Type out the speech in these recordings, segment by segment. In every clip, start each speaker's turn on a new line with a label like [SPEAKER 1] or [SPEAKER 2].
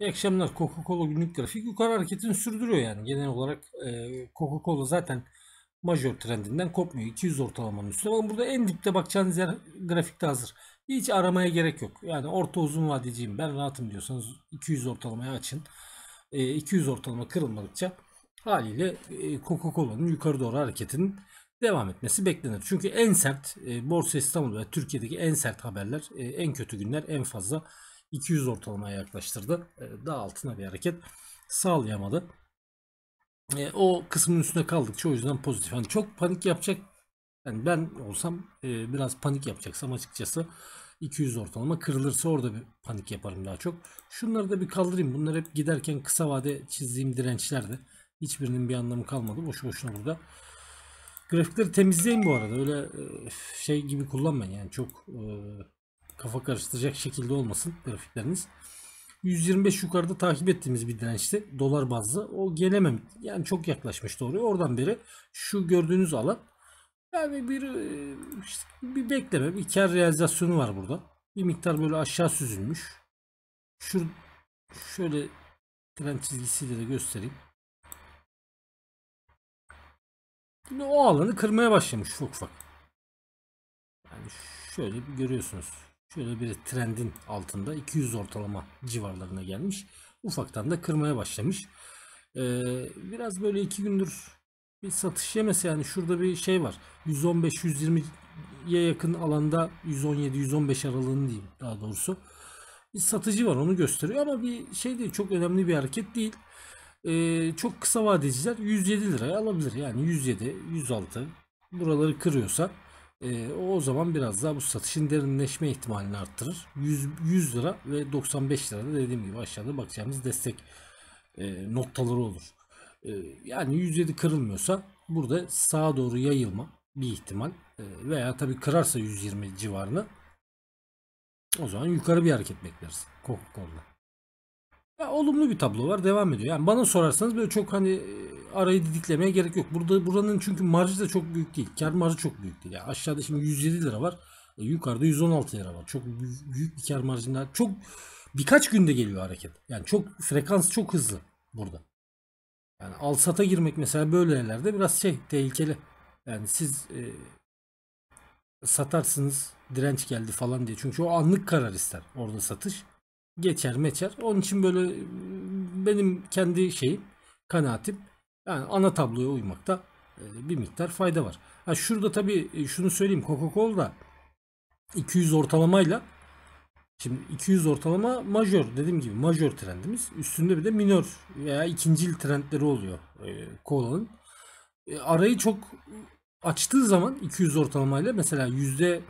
[SPEAKER 1] İyi akşamlar Coca-Cola günlük grafik yukarı hareketini sürdürüyor yani. Genel olarak e, Coca-Cola zaten major trendinden kopmuyor. 200 ortalamanın üstü Bakın burada en dipte bakacağınız yer grafikte hazır. Hiç aramaya gerek yok. Yani orta uzun vadeciyim ben rahatım diyorsanız 200 ortalamayı açın. 200 e, ortalama kırılmadıkça haliyle e, Coca-Cola'nın yukarı doğru hareketinin devam etmesi beklenir. Çünkü en sert Borsa İstanbul ve Türkiye'deki en sert haberler, en kötü günler en fazla 200 ortalamaya yaklaştırdı. Ee, daha altına bir hareket sağlayamadı. Ee, o kısmın üstüne kaldıkça o yüzden pozitif. Yani çok panik yapacak yani ben olsam e, biraz panik yapacaksam açıkçası 200 ortalama kırılırsa orada bir panik yaparım daha çok. Şunları da bir kaldırayım. Bunlar hep giderken kısa vade çizdiğim dirençlerdi. Hiçbirinin bir anlamı kalmadı. Boşu boşuna burada. Grafikleri temizleyin bu arada. Öyle e, şey gibi kullanmayın. Yani çok e, kafa karıştıracak şekilde olmasın grafikleriniz. 125 yukarıda takip ettiğimiz bir dirençti. Dolar bazlı. O gelemem. Yani çok yaklaşmıştı oraya. Oradan beri şu gördüğünüz alan yani bir e, işte bir bekleme, bir kar realizasyonu var burada. Bir miktar böyle aşağı süzülmüş. Şu şöyle tren çizgisiyle de göstereyim. Şimdi o alanı kırmaya başlamış ufak ufak. Yani şöyle bir görüyorsunuz. Şöyle bir trendin altında 200 ortalama civarlarına gelmiş. Ufaktan da kırmaya başlamış. Ee, biraz böyle iki gündür bir satış yemesi yani şurada bir şey var. 115-120'ye yakın alanda 117-115 aralığını diyeyim daha doğrusu. Bir satıcı var onu gösteriyor ama bir şey değil çok önemli bir hareket değil. Ee, çok kısa vadeciler 107 liraya alabilir. Yani 107, 106 buraları kırıyorsa e, o zaman biraz daha bu satışın derinleşme ihtimalini arttırır. 100, 100 lira ve 95 lirada dediğim gibi aşağıda bakacağımız destek e, noktaları olur. E, yani 107 kırılmıyorsa burada sağa doğru yayılma bir ihtimal e, veya tabii kırarsa 120 civarını o zaman yukarı bir hareket bekleriz Coca-Cola. Ya, olumlu bir tablo var devam ediyor. Yani bana sorarsanız böyle çok hani e, arayı didiklemeye gerek yok. Burada buranın çünkü marjı da çok büyük değil. Kar marjı çok büyük değil. Yani aşağıda şimdi 107 lira var. E, yukarıda 116 lira var. Çok büyük bir kar marjından çok birkaç günde geliyor hareket. Yani çok frekans çok hızlı burada. Yani al sata girmek mesela böyle yerlerde biraz şey tehlikeli. Yani siz e, satarsınız direnç geldi falan diye. Çünkü o anlık karar ister orada satış geçer meçer. Onun için böyle e, benim kendi şeyim kanaatim yani ana tabloya uymakta e, bir miktar fayda var. Ha şurada tabii e, şunu söyleyeyim Coca-Cola 200 ortalamayla şimdi 200 ortalama majör dediğim gibi majör trendimiz. Üstünde bir de minör veya ikincil trendleri oluyor e, Cola'nın. E, arayı çok açtığı zaman 200 ortalamayla mesela yüzde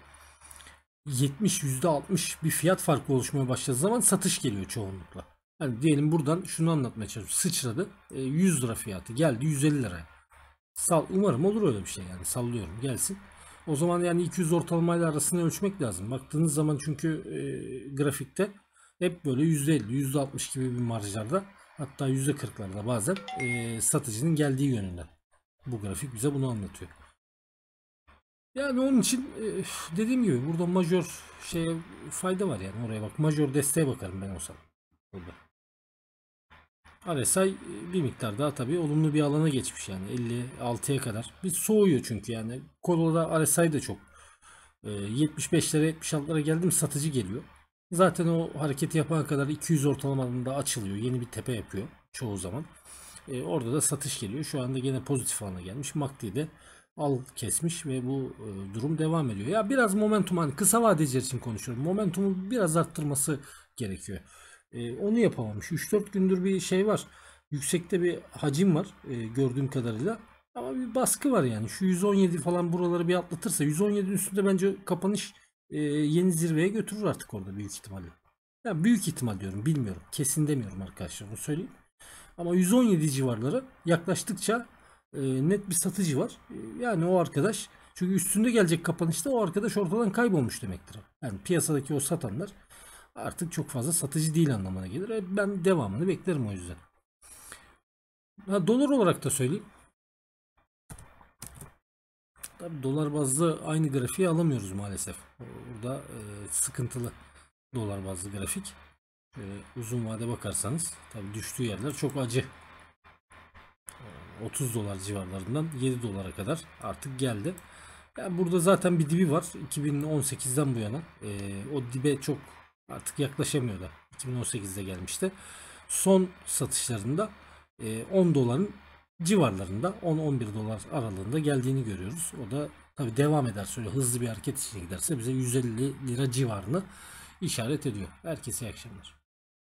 [SPEAKER 1] 70 %60 bir fiyat farkı oluşmaya başladığı zaman satış geliyor çoğunlukla. Yani diyelim buradan şunu anlatmaya çalışıyorum. Sıçradı. 100 e, lira fiyatı geldi 150 liraya. Sal, umarım olur öyle bir şey yani sallıyorum gelsin. O zaman yani 200 ortalamayla arasını ölçmek lazım. Baktığınız zaman çünkü e, grafikte hep böyle %50, %60 gibi bir marjlarda hatta %40'larda bazen e, satıcının geldiği yönünde. Bu grafik bize bunu anlatıyor. Yani onun için e, dediğim gibi burada majör şeye fayda var yani oraya bak. Majör desteğe bakarım ben olsam. Burada. RSI e, bir miktar daha tabii olumlu bir alana geçmiş yani 56'ya kadar. Bir soğuyor çünkü yani. Corolla RSI da çok. 75'lere e, 76'lara geldim satıcı geliyor. Zaten o hareketi yapana kadar 200 ortalamasında açılıyor. Yeni bir tepe yapıyor çoğu zaman. orada da satış geliyor. Şu anda gene pozitif alana gelmiş. MACD'de al kesmiş ve bu e, durum devam ediyor. Ya biraz momentum hani kısa vadeciler için konuşuyorum. Momentumu biraz arttırması gerekiyor. E, onu yapamamış. 3-4 gündür bir şey var. Yüksekte bir hacim var e, gördüğüm kadarıyla. Ama bir baskı var yani. Şu 117 falan buraları bir atlatırsa 117 üstünde bence kapanış e, yeni zirveye götürür artık orada büyük ihtimalle. Yani büyük ihtimal diyorum bilmiyorum. Kesin demiyorum arkadaşlar bunu söyleyeyim. Ama 117 civarları yaklaştıkça e, net bir satıcı var. E, yani o arkadaş çünkü üstünde gelecek kapanışta o arkadaş ortadan kaybolmuş demektir. Yani piyasadaki o satanlar artık çok fazla satıcı değil anlamına gelir. E, ben devamını beklerim o yüzden. Ha, dolar olarak da söyleyeyim. Tabii dolar bazlı aynı grafiği alamıyoruz maalesef. Burada e, sıkıntılı dolar bazlı grafik. Şöyle uzun vade bakarsanız tabii düştüğü yerler çok acı 30 dolar civarlarından 7 dolara kadar artık geldi. Yani burada zaten bir dibi var 2018'den bu yana. E, o dibe çok artık yaklaşamıyor da 2018'de gelmişti. Son satışlarında e, 10 doların civarlarında 10-11 dolar aralığında geldiğini görüyoruz. O da tabi devam eder şöyle hızlı bir hareket içine giderse bize 150 lira civarını işaret ediyor. Herkese iyi akşamlar.